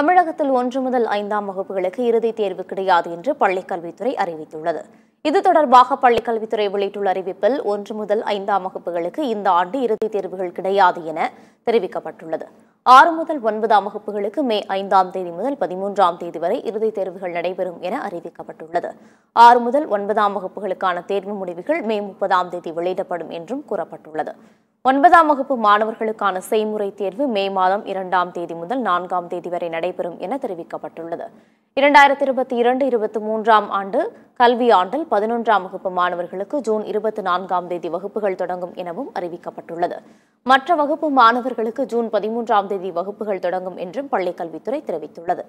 தமிழகத்தில் ஒன்று முதல் ஐந்தாம் வகுப்புகளுக்கு இறுதித் தேர்வு கிடையாது என்று பள்ளிக்கல்வித்துறை அறிவித்துள்ளது இது தொடர்பாக பள்ளிக்கல்வித்துறை வெளியிட்டுள்ள அறிவிப்பில் ஒன்று முதல் ஐந்தாம் வகுப்புகளுக்கு இந்த ஆண்டு இறுதித் தேர்வுகள் கிடையாது என தெரிவிக்கப்பட்டுள்ளது ஆறு முதல் ஒன்பதாம் வகுப்புகளுக்கு மே ஐந்தாம் தேதி முதல் பதிமூன்றாம் தேதி வரை இறுதித் தேர்வுகள் நடைபெறும் என அறிவிக்கப்பட்டுள்ளது ஆறு முதல் ஒன்பதாம் வகுப்புகளுக்கான தேர்வு முடிவுகள் மே முப்பதாம் தேதி வெளியிடப்படும் என்றும் கூறப்பட்டுள்ளது ஒன்பதாம் வகுப்பு மாணவர்களுக்கான செய்முறை தேர்வு மே மாதம் இரண்டாம் தேதி முதல் நான்காம் தேதி வரை நடைபெறும் என தெரிவிக்கப்பட்டுள்ளது இரண்டாயிரத்தி இருபத்தி இரண்டு இருபத்தி மூன்றாம் ஆண்டு கல்வி ஆண்டில் பதினொன்றாம் வகுப்பு மாணவர்களுக்கு ஜூன் இருபத்தி நான்காம் தேதி வகுப்புகள் தொடங்கும் எனவும் அறிவிக்கப்பட்டுள்ளது மற்ற வகுப்பு மாணவர்களுக்கு ஜூன் பதிமூன்றாம் தேதி வகுப்புகள் தொடங்கும் என்றும் பள்ளிக்கல்வித்துறை தெரிவித்துள்ளது